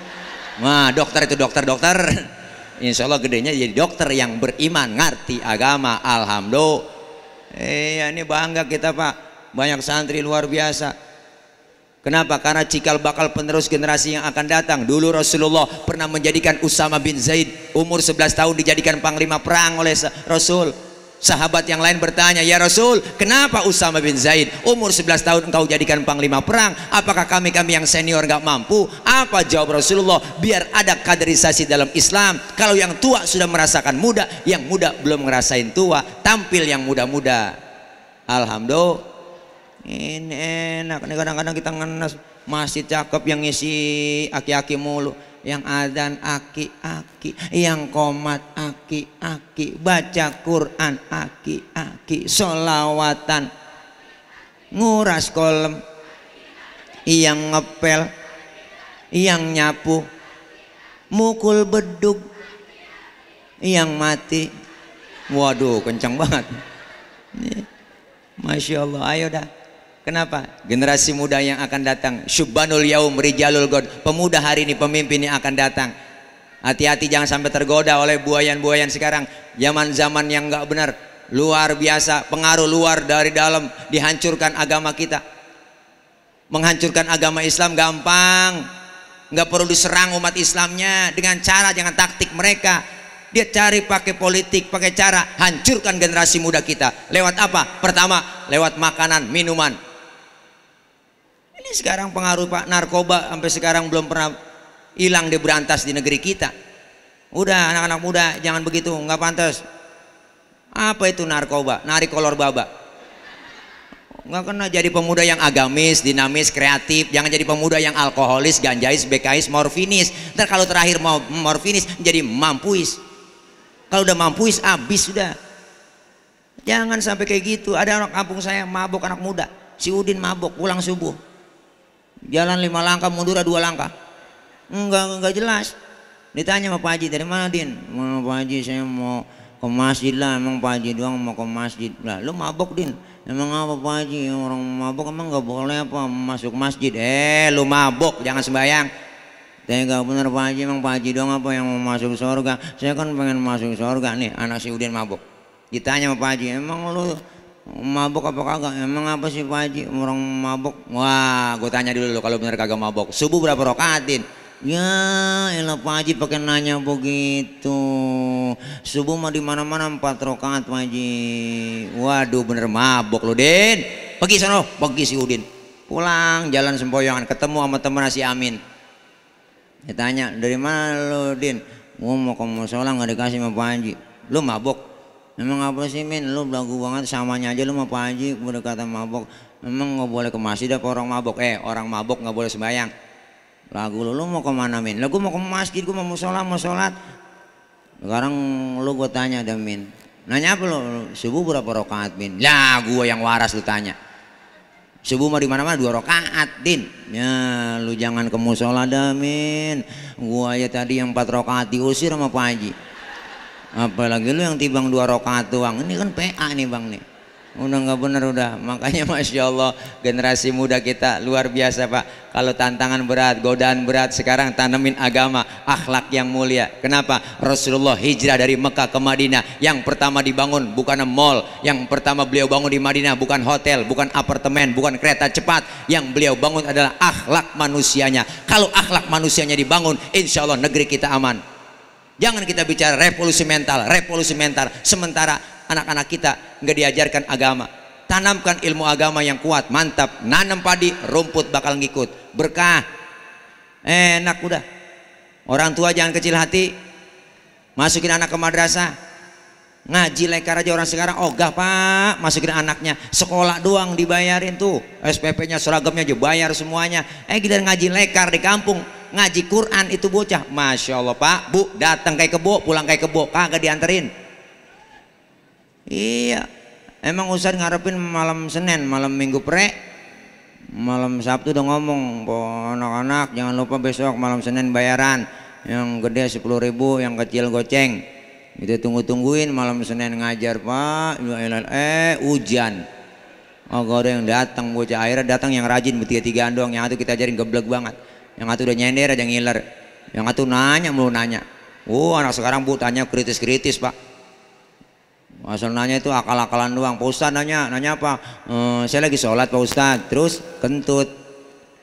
Wah, dokter itu dokter dokter. Insya Allah gedenya jadi dokter yang beriman ngerti agama. Alhamdulillah. Eh, ya ini bangga kita Pak. Banyak santri luar biasa Kenapa? Karena cikal bakal penerus generasi yang akan datang. Dulu Rasulullah pernah menjadikan Usama bin Zaid umur 11 tahun dijadikan panglima perang oleh Rasul. Sahabat yang lain bertanya, "Ya Rasul, kenapa Usama bin Zaid umur 11 tahun engkau jadikan panglima perang? Apakah kami-kami yang senior enggak mampu?" Apa jawab Rasulullah? "Biar ada kaderisasi dalam Islam. Kalau yang tua sudah merasakan muda, yang muda belum ngerasain tua, tampil yang muda-muda." Alhamdulillah ini enak nih kadang-kadang kita ngenes masih cakep yang isi aki-aki mulu yang adan aki-aki yang komat aki-aki baca Quran aki-aki solawatan nguras kolom yang ngepel yang nyapu mukul beduk yang mati waduh kencang banget Masya Allah ayo dah Kenapa? Generasi muda yang akan datang, Subhanul Yaum Rijalul God, pemuda hari ini pemimpin yang akan datang. Hati-hati jangan sampai tergoda oleh buayan-buayan sekarang, zaman-zaman yang enggak benar, luar biasa, pengaruh luar dari dalam dihancurkan agama kita. Menghancurkan agama Islam gampang. Enggak perlu diserang umat Islamnya dengan cara jangan taktik mereka, dia cari pakai politik, pakai cara hancurkan generasi muda kita. Lewat apa? Pertama, lewat makanan, minuman. Ini sekarang pengaruh Pak narkoba sampai sekarang belum pernah hilang di berantas di negeri kita. Udah anak-anak muda jangan begitu, nggak pantas. Apa itu narkoba? Narik kolor baba. Nggak kena jadi pemuda yang agamis, dinamis, kreatif. Jangan jadi pemuda yang alkoholis, ganjais, bekais, morfinis. Ntar kalau terakhir mau morfinis jadi mampuis. Kalau udah mampuis habis sudah. Jangan sampai kayak gitu. Ada anak kampung saya mabuk anak muda. Si Udin mabok pulang subuh Jalan lima langkah, mundur dua langkah. Enggak, enggak jelas. Ditanya sama Pak Haji, dari mana Din? Mau Pak Haji, saya mau ke masjid lah. Emang Pak Haji doang mau ke masjid. Lah, lu mabok Din. Emang apa Pak Haji? Orang mabok emang nggak boleh apa masuk masjid. Eh, lu mabok, jangan sembayang. Tega bener Pak Haji, emang Pak Haji doang apa yang mau masuk surga? Saya kan pengen masuk surga nih, anak si Udin mabok. Ditanya sama Pak Haji, emang lu mabok apa kagak ya, emang apa sih Pak Haji orang mabok? wah gue tanya dulu kalau bener kagak mabok. subuh berapa rokatin ya elah Pak Haji pakai nanya begitu subuh mah di mana mana empat rokat Pak Haji waduh bener mabok lo Din pergi sana, pergi si Udin pulang jalan sempoyongan ketemu sama temen si Amin ditanya dari mana lo Din mau mau ke musola nggak dikasih sama Pak Haji Lo mabok? Emang apa sih Min? Lu belagu banget samanya aja lu mau Pak Haji berdekatan mabok. Emang gak boleh ke masjid apa orang mabok? Eh orang mabok gak boleh sembahyang. Lagu lu, lu mau kemana Min? Lagu mau ke masjid, gua mau sholat mau sholat. Sekarang lu gue tanya dah Min. Nanya apa lu? Subuh berapa rokaat Min? Lah gue yang waras lu tanya. Subuh mah di mana-mana dua rokaat Din. Ya, lu jangan ke musola dah, Min. Gue aja tadi yang empat rokaat diusir sama Pak Haji apalagi lu yang tibang dua rokaat doang ini kan PA nih bang nih udah nggak bener udah makanya masya Allah generasi muda kita luar biasa pak kalau tantangan berat godaan berat sekarang tanemin agama akhlak yang mulia kenapa Rasulullah hijrah dari Mekah ke Madinah yang pertama dibangun bukan mall yang pertama beliau bangun di Madinah bukan hotel bukan apartemen bukan kereta cepat yang beliau bangun adalah akhlak manusianya kalau akhlak manusianya dibangun insya Allah negeri kita aman Jangan kita bicara revolusi mental, revolusi mental. Sementara anak-anak kita nggak diajarkan agama. Tanamkan ilmu agama yang kuat, mantap. Nanam padi, rumput bakal ngikut. Berkah. Enak udah. Orang tua jangan kecil hati. Masukin anak ke madrasah ngaji lekar aja orang sekarang ogah oh, pak masukin anaknya sekolah doang dibayarin tuh SPP nya seragamnya aja bayar semuanya eh kita ngaji lekar di kampung ngaji Quran itu bocah Masya Allah pak bu datang kayak kebo pulang kayak kebo kagak dianterin iya emang Ustaz ngarepin malam Senin malam Minggu pre malam Sabtu udah ngomong anak-anak jangan lupa besok malam Senin bayaran yang gede sepuluh ribu yang kecil goceng itu tunggu-tungguin malam Senin ngajar Pak, eh hujan. Oh gak ada yang datang bocah air datang yang rajin bertiga-tigaan doang yang satu kita ajarin geblek banget yang satu udah nyender aja ngiler yang satu nanya mau nanya oh anak sekarang bu tanya kritis-kritis pak asal nanya itu akal-akalan doang pak ustad nanya nanya apa ehm, saya lagi sholat pak ustad terus kentut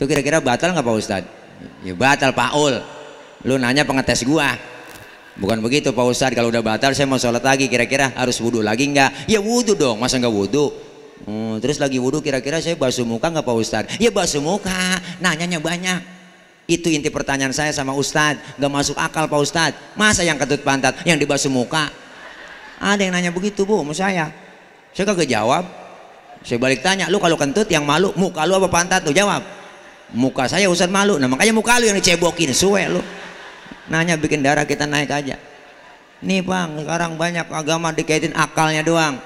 itu kira-kira batal nggak pak ustad ya batal pak ul lu nanya pengetes gua Bukan begitu Pak Ustaz, kalau udah batal saya mau sholat lagi, kira-kira harus wudhu lagi enggak? Ya wudhu dong, masa enggak wudhu? Hmm, terus lagi wudhu kira-kira saya basuh muka nggak Pak Ustaz? Ya basuh muka, nanyanya banyak. Itu inti pertanyaan saya sama Ustaz, Gak masuk akal Pak Ustaz. Masa yang ketut pantat, yang dibasuh muka? Ada yang nanya begitu Bu, sama saya. Saya kagak jawab. Saya balik tanya, lu kalau kentut yang malu, muka lu apa pantat? Lu jawab. Muka saya Ustaz malu, nah makanya muka lu yang dicebokin, suwe lu nanya bikin darah kita naik aja nih bang sekarang banyak agama dikaitin akalnya doang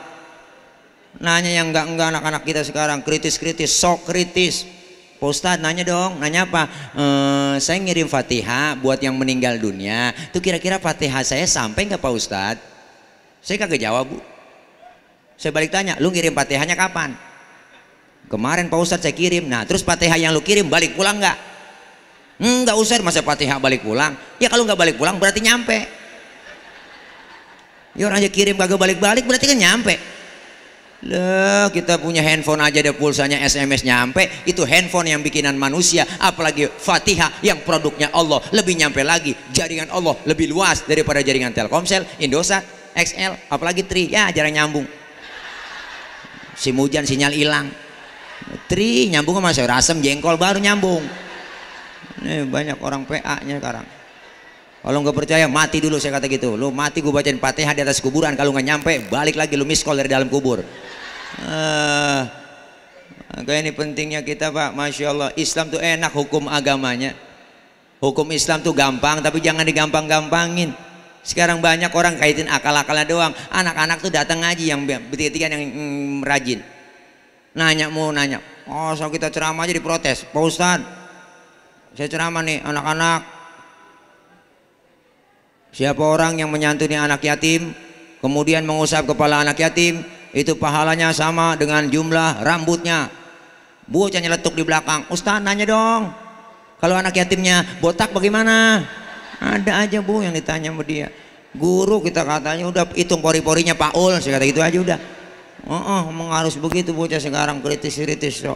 nanya yang enggak-enggak anak-anak kita sekarang kritis-kritis sok kritis Ustadz nanya dong, nanya apa? E, saya ngirim fatihah buat yang meninggal dunia. Itu kira-kira fatihah saya sampai nggak Pak Ustadz? Saya kagak jawab bu. Saya balik tanya, lu ngirim fatihahnya kapan? Kemarin Pak Ustadz saya kirim. Nah terus fatihah yang lu kirim balik pulang nggak? enggak usah masa Fatihah balik pulang ya kalau nggak balik pulang berarti nyampe ya orang aja kirim kagak balik-balik berarti kan nyampe lah kita punya handphone aja ada pulsanya SMS nyampe itu handphone yang bikinan manusia apalagi Fatihah yang produknya Allah lebih nyampe lagi jaringan Allah lebih luas daripada jaringan Telkomsel Indosat XL apalagi Tri ya jarang nyambung si Mujan sinyal hilang Tri nyambung sama sayur asem jengkol baru nyambung Nih, banyak orang PA-nya sekarang. Kalau nggak percaya mati dulu saya kata gitu. Lu mati gue bacain Fatihah di atas kuburan kalau nggak nyampe balik lagi lu miss call dari dalam kubur. Uh, eh, maka ini pentingnya kita Pak, Masya Allah Islam tuh enak hukum agamanya Hukum Islam tuh gampang tapi jangan digampang-gampangin Sekarang banyak orang kaitin akal-akalnya doang Anak-anak tuh datang ngaji yang bertiga-tiga yang mm, rajin Nanya mau nanya Oh so kita ceramah aja diprotes Pak Ustadz saya ceramah nih anak-anak siapa orang yang menyantuni anak yatim kemudian mengusap kepala anak yatim itu pahalanya sama dengan jumlah rambutnya bocah letuk di belakang ustaz nanya dong kalau anak yatimnya botak bagaimana ada aja bu yang ditanya sama dia guru kita katanya udah hitung pori-porinya Pak Paul saya kata gitu aja udah oh, oh, emang harus begitu bocah sekarang kritis-kritis so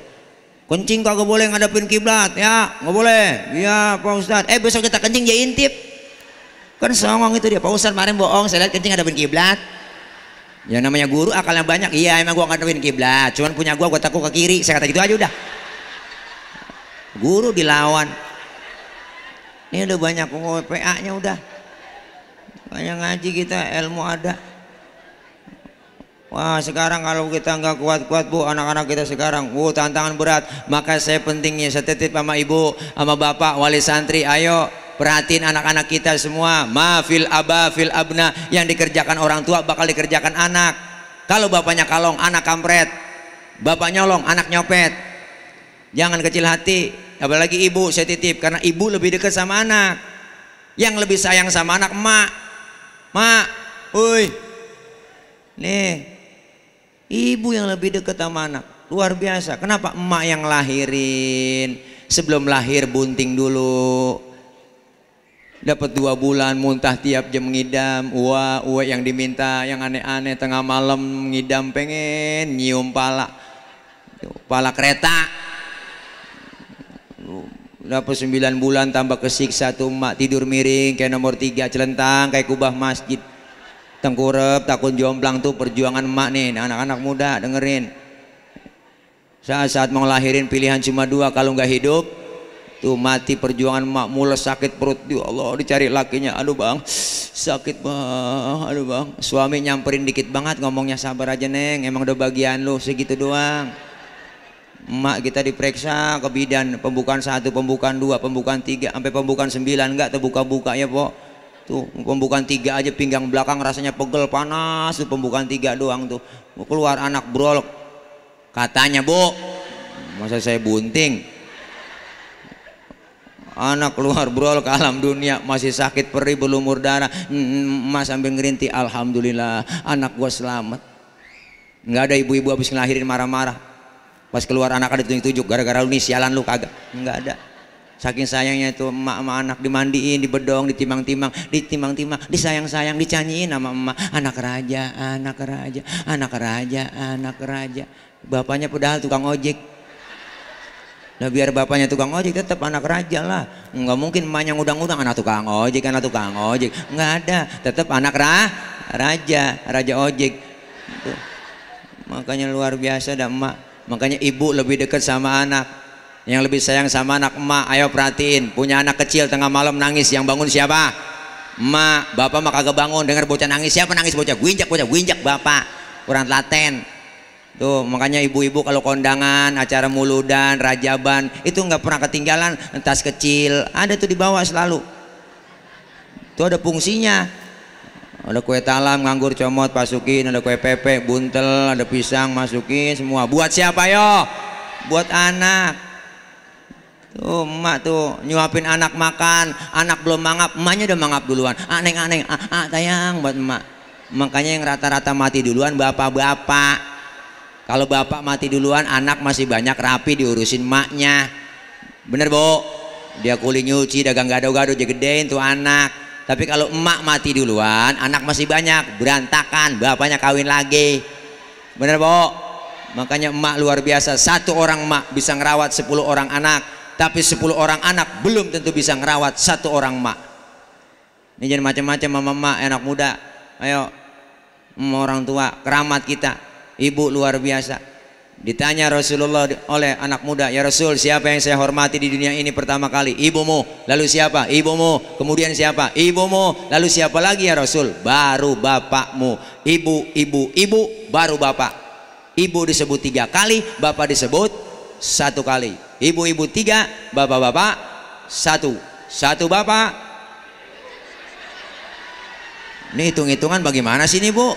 kencing kagak boleh ngadepin kiblat ya nggak boleh iya pak ustad eh besok kita kencing ya intip kan songong itu dia pak ustad kemarin bohong saya lihat kencing ngadepin kiblat ya namanya guru akalnya banyak iya emang gua ngadepin kiblat cuman punya gua gua takut ke kiri saya kata gitu aja udah guru dilawan ini udah banyak PA nya udah banyak ngaji kita ilmu ada Wah sekarang kalau kita nggak kuat-kuat bu anak-anak kita sekarang bu tantangan berat Maka saya pentingnya setitip titip sama ibu sama bapak wali santri Ayo perhatiin anak-anak kita semua Ma fil aba fil abna Yang dikerjakan orang tua bakal dikerjakan anak Kalau bapaknya kalong anak kampret Bapak nyolong anak nyopet Jangan kecil hati Apalagi ibu saya titip Karena ibu lebih dekat sama anak Yang lebih sayang sama anak emak Mak Ui Nih Ibu yang lebih dekat sama anak. Luar biasa. Kenapa emak yang lahirin? Sebelum lahir bunting dulu. Dapat dua bulan muntah tiap jam ngidam. uang uwa yang diminta yang aneh-aneh tengah malam ngidam pengen nyium pala. Pala kereta. Dapat sembilan bulan tambah kesiksa tuh emak tidur miring kayak nomor tiga celentang kayak kubah masjid tengkurep takut jomplang tuh perjuangan emak nih nah, anak-anak muda dengerin saat-saat mau lahirin pilihan cuma dua kalau nggak hidup tuh mati perjuangan emak mulai sakit perut ya Allah dicari lakinya aduh bang sakit bang aduh bang suami nyamperin dikit banget ngomongnya sabar aja neng emang udah bagian lu segitu doang emak kita diperiksa ke bidan pembukaan satu pembukaan dua pembukaan tiga sampai pembukaan sembilan enggak terbuka-buka ya pok tuh pembukaan tiga aja pinggang belakang rasanya pegel panas tuh pembukaan tiga doang tuh mau keluar anak brolok katanya bu masa saya bunting anak keluar brol ke alam dunia masih sakit perih berlumur darah mm, mm, mas sambil ngerinti alhamdulillah anak gua selamat nggak ada ibu-ibu habis ngelahirin marah-marah pas keluar anak ada tunjuk-tunjuk gara-gara lu nih sialan lu kagak nggak ada saking sayangnya itu emak emak anak dimandiin dibedong ditimang-timang ditimang-timang disayang-sayang dicanyiin sama emak anak raja anak raja anak raja anak raja bapaknya padahal tukang ojek Nah biar bapaknya tukang ojek tetap anak raja lah. Enggak mungkin emaknya ngudang-ngudang anak tukang ojek, anak tukang ojek. nggak ada, tetap anak ra, raja, raja ojek. Tuh. Makanya luar biasa dah emak. Makanya ibu lebih dekat sama anak yang lebih sayang sama anak emak ayo perhatiin punya anak kecil tengah malam nangis yang bangun siapa emak bapak mah kagak bangun dengar bocah nangis siapa nangis bocah guinjak bocah guinjak bapak kurang telaten tuh makanya ibu-ibu kalau kondangan acara muludan rajaban itu nggak pernah ketinggalan tas kecil ada tuh di bawah selalu tuh ada fungsinya ada kue talam nganggur comot masukin ada kue pepe buntel ada pisang masukin semua buat siapa yo buat anak Tuh, emak tuh nyuapin anak makan, anak belum mangap, emaknya udah mangap duluan. Aneng ah, aneng, ah, ah, ah sayang buat emak. Makanya yang rata-rata mati duluan bapak-bapak. Kalau bapak mati duluan, anak masih banyak rapi diurusin emaknya. Bener, Bu? Dia kuli nyuci, dagang gado-gado, dia gedein tuh anak. Tapi kalau emak mati duluan, anak masih banyak, berantakan, bapaknya kawin lagi. Bener, Bu? Makanya emak luar biasa, satu orang emak bisa ngerawat sepuluh orang anak tapi sepuluh orang anak belum tentu bisa ngerawat satu orang mak ini jadi macam-macam mama mama anak muda ayo orang tua keramat kita ibu luar biasa ditanya Rasulullah oleh anak muda ya Rasul siapa yang saya hormati di dunia ini pertama kali ibumu lalu siapa ibumu kemudian siapa ibumu lalu siapa lagi ya Rasul baru bapakmu ibu ibu ibu baru bapak ibu disebut tiga kali bapak disebut satu kali ibu-ibu tiga bapak-bapak satu satu bapak ini hitung-hitungan bagaimana sih ini bu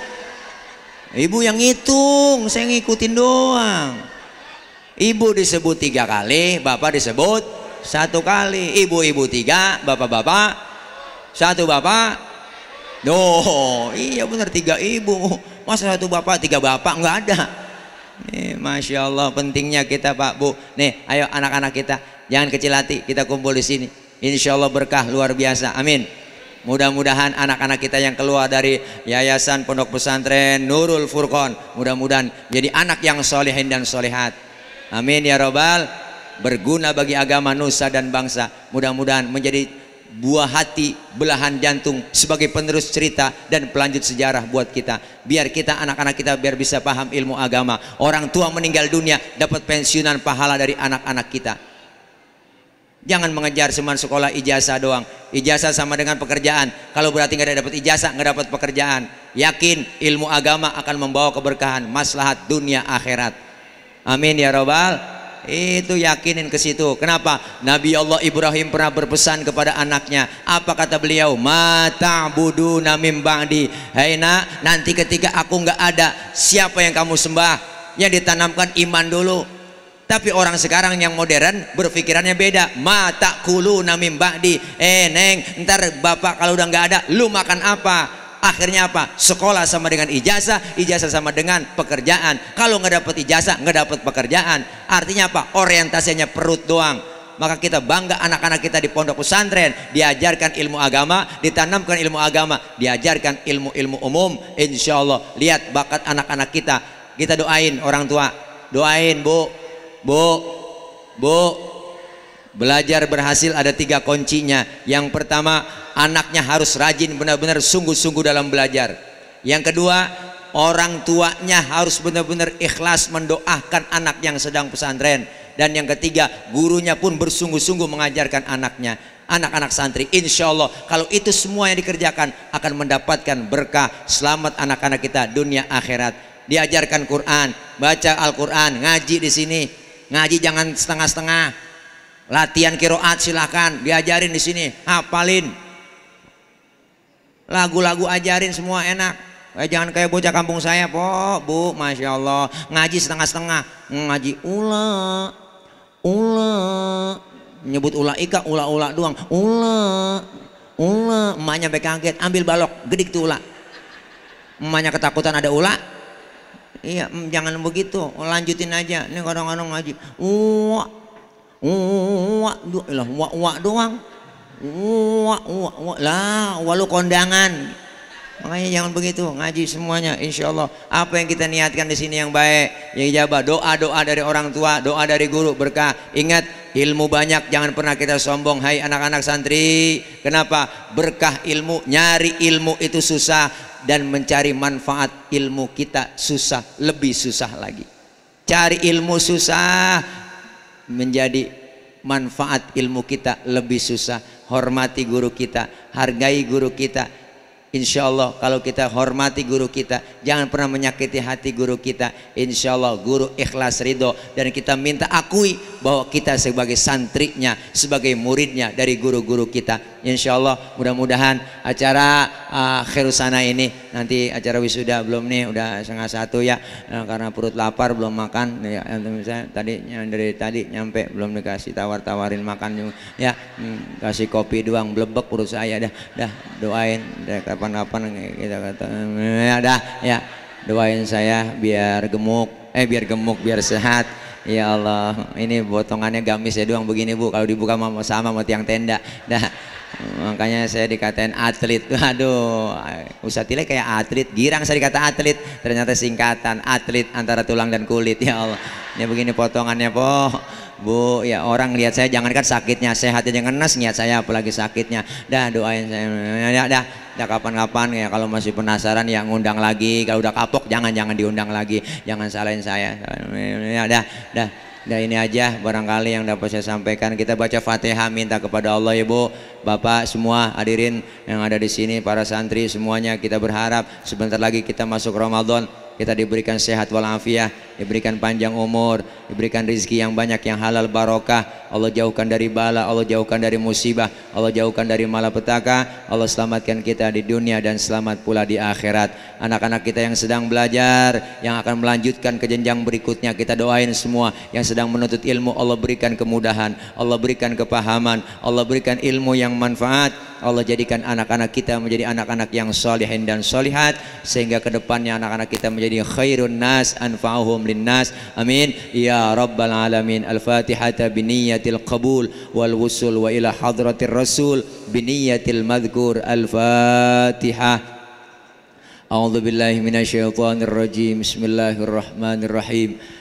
ibu yang ngitung saya ngikutin doang ibu disebut tiga kali bapak disebut satu kali ibu-ibu tiga bapak-bapak satu bapak no iya benar tiga ibu masa satu bapak tiga bapak enggak ada Nih, eh, Masya Allah pentingnya kita Pak Bu. Nih, ayo anak-anak kita jangan kecil hati kita kumpul di sini. Insya Allah berkah luar biasa. Amin. Mudah-mudahan anak-anak kita yang keluar dari Yayasan Pondok Pesantren Nurul Furqon mudah-mudahan jadi anak yang solehin dan solehat. Amin ya robbal. Berguna bagi agama nusa dan bangsa. Mudah-mudahan menjadi buah hati, belahan jantung sebagai penerus cerita dan pelanjut sejarah buat kita. Biar kita anak-anak kita biar bisa paham ilmu agama. Orang tua meninggal dunia dapat pensiunan pahala dari anak-anak kita. Jangan mengejar cuma sekolah ijazah doang. Ijazah sama dengan pekerjaan. Kalau berarti nggak dapat ijazah, nggak dapat pekerjaan. Yakin ilmu agama akan membawa keberkahan, maslahat dunia akhirat. Amin ya robbal itu yakinin ke situ. Kenapa? Nabi Allah Ibrahim pernah berpesan kepada anaknya. Apa kata beliau? Mata budu namim ba'di. Hei nak, nanti ketika aku nggak ada, siapa yang kamu sembah? Yang ditanamkan iman dulu. Tapi orang sekarang yang modern berfikirannya beda. Mata kulu namim ba'di. Eh neng, ntar bapak kalau udah nggak ada, lu makan apa? akhirnya apa sekolah sama dengan ijazah ijazah sama dengan pekerjaan kalau nggak dapat ijazah nggak dapat pekerjaan artinya apa orientasinya perut doang maka kita bangga anak-anak kita di pondok pesantren diajarkan ilmu agama ditanamkan ilmu agama diajarkan ilmu-ilmu umum insya Allah lihat bakat anak-anak kita kita doain orang tua doain bu bu bu Belajar berhasil ada tiga kuncinya. Yang pertama, anaknya harus rajin benar-benar sungguh-sungguh dalam belajar. Yang kedua, orang tuanya harus benar-benar ikhlas mendoakan anak yang sedang pesantren. Dan yang ketiga, gurunya pun bersungguh-sungguh mengajarkan anaknya. Anak-anak santri, insya Allah kalau itu semua yang dikerjakan akan mendapatkan berkah selamat anak-anak kita dunia akhirat. Diajarkan Quran, baca Al-Quran, ngaji di sini, ngaji jangan setengah-setengah, Latihan kiroat silahkan diajarin di sini, hafalin. Lagu-lagu ajarin semua enak. Eh, jangan kayak bocah kampung saya, po, bu, masya Allah. Ngaji setengah-setengah, ngaji ula, ula, nyebut ula ika, ula ula doang, ula, ula. Emaknya sampai kaget, ambil balok, gedik tuh ula. Emaknya ketakutan ada ula, Iya, mm, jangan begitu. Lanjutin aja. Ini kadang-kadang ngaji. Wah, uwak lah uwak uwak doang uwak uwak uwak lah walau kondangan makanya jangan begitu ngaji semuanya insya Allah apa yang kita niatkan di sini yang baik yang ijabah doa doa dari orang tua doa dari guru berkah ingat ilmu banyak jangan pernah kita sombong hai anak-anak santri kenapa berkah ilmu nyari ilmu itu susah dan mencari manfaat ilmu kita susah lebih susah lagi cari ilmu susah menjadi manfaat ilmu kita lebih susah hormati guru kita hargai guru kita Insya Allah kalau kita hormati guru kita Jangan pernah menyakiti hati guru kita Insya Allah guru ikhlas ridho Dan kita minta akui bahwa kita sebagai santrinya Sebagai muridnya dari guru-guru kita Insya Allah mudah-mudahan acara uh, ah, Khirusana ini Nanti acara wisuda belum nih udah setengah satu ya nah, Karena perut lapar belum makan ya, misalnya, Tadi dari tadi nyampe belum dikasih tawar-tawarin makan Ya hmm, kasih kopi doang blebek perut saya dah, dah doain dah, kapan-kapan kita kata eh, ada ya doain saya biar gemuk eh biar gemuk biar sehat ya Allah ini potongannya gamis ya doang begini bu kalau dibuka sama sama mau tiang tenda dah makanya saya dikatain atlet aduh usah usatile kayak atlet girang saya dikata atlet ternyata singkatan atlet antara tulang dan kulit ya Allah ini ya begini potongannya po Bu, ya orang lihat saya jangankan sakitnya, sehatnya jangan nes niat saya apalagi sakitnya. Dah doain saya. Ya, ya dah ya kapan-kapan ya kalau masih penasaran ya ngundang lagi kalau udah kapok jangan-jangan diundang lagi jangan salahin saya ya dah dah Nah ini aja barangkali yang dapat saya sampaikan. Kita baca Fatihah minta kepada Allah Ibu, ya Bapak semua hadirin yang ada di sini, para santri semuanya kita berharap sebentar lagi kita masuk Ramadan kita diberikan sehat walafiat, diberikan panjang umur, diberikan rizki yang banyak yang halal barokah. Allah jauhkan dari bala, Allah jauhkan dari musibah, Allah jauhkan dari malapetaka. Allah selamatkan kita di dunia dan selamat pula di akhirat. Anak-anak kita yang sedang belajar, yang akan melanjutkan ke jenjang berikutnya, kita doain semua yang sedang menuntut ilmu, Allah berikan kemudahan, Allah berikan kepahaman, Allah berikan ilmu yang manfaat Allah jadikan anak-anak kita menjadi anak-anak yang salihin dan salihat sehingga kedepannya anak-anak kita menjadi khairun nas anfa'uhum linnas amin ya rabbal alamin al-fatihata biniyatil qabul wal wusul wa ila hadratir rasul biniyatil madhkur al-fatihah أعوذ بالله من الشيطان الرجيم بسم الله الرحمن الرحيم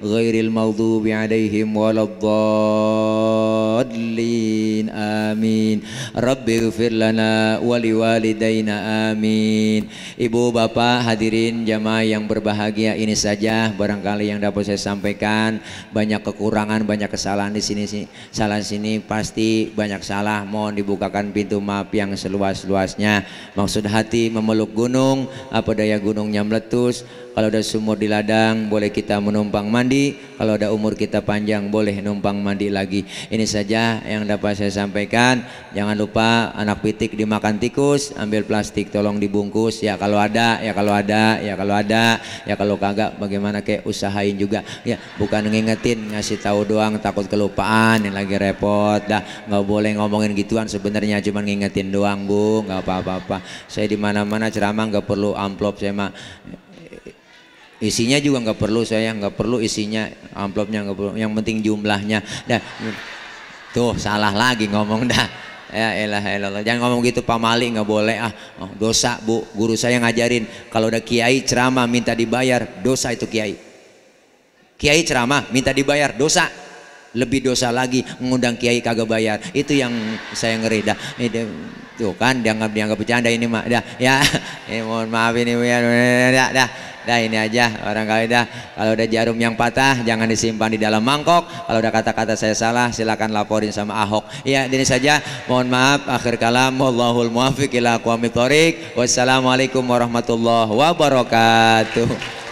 ghairil maghdubi alaihim waladdallin amin rabbighfir lana wali walidaina amin ibu bapak hadirin jamaah yang berbahagia ini saja barangkali yang dapat saya sampaikan banyak kekurangan banyak kesalahan di sini salah sini pasti banyak salah mohon dibukakan pintu maaf yang seluas-luasnya maksud hati memeluk gunung apa daya gunungnya meletus kalau ada sumur di ladang boleh kita menumpang mandi mandi kalau ada umur kita panjang boleh numpang mandi lagi ini saja yang dapat saya sampaikan jangan lupa anak pitik dimakan tikus ambil plastik tolong dibungkus ya kalau ada ya kalau ada ya kalau ada ya kalau kagak bagaimana kayak usahain juga ya bukan ngingetin ngasih tahu doang takut kelupaan yang lagi repot dah nggak boleh ngomongin gituan sebenarnya cuma ngingetin doang bu nggak apa-apa saya di mana-mana ceramah nggak perlu amplop saya mah Isinya juga nggak perlu saya nggak perlu isinya amplopnya nggak perlu. Yang penting jumlahnya. dah tuh salah lagi ngomong dah. Ya elah elah jangan ngomong gitu Pak Mali nggak boleh ah oh, dosa bu guru saya ngajarin kalau udah kiai ceramah minta dibayar dosa itu kiai kiai ceramah minta dibayar dosa lebih dosa lagi mengundang kiai kagak bayar itu yang saya ngeri dah itu kan dianggap dianggap bercanda ini mah dah ya ini eh, mohon maaf ini ya dah dah dah ini aja orang kali dah kalau ada jarum yang patah jangan disimpan di dalam mangkok kalau ada kata-kata saya salah silakan laporin sama Ahok ya ini saja mohon maaf akhir kalam wallahul muwaffiq ila aqwamit wassalamualaikum warahmatullahi wabarakatuh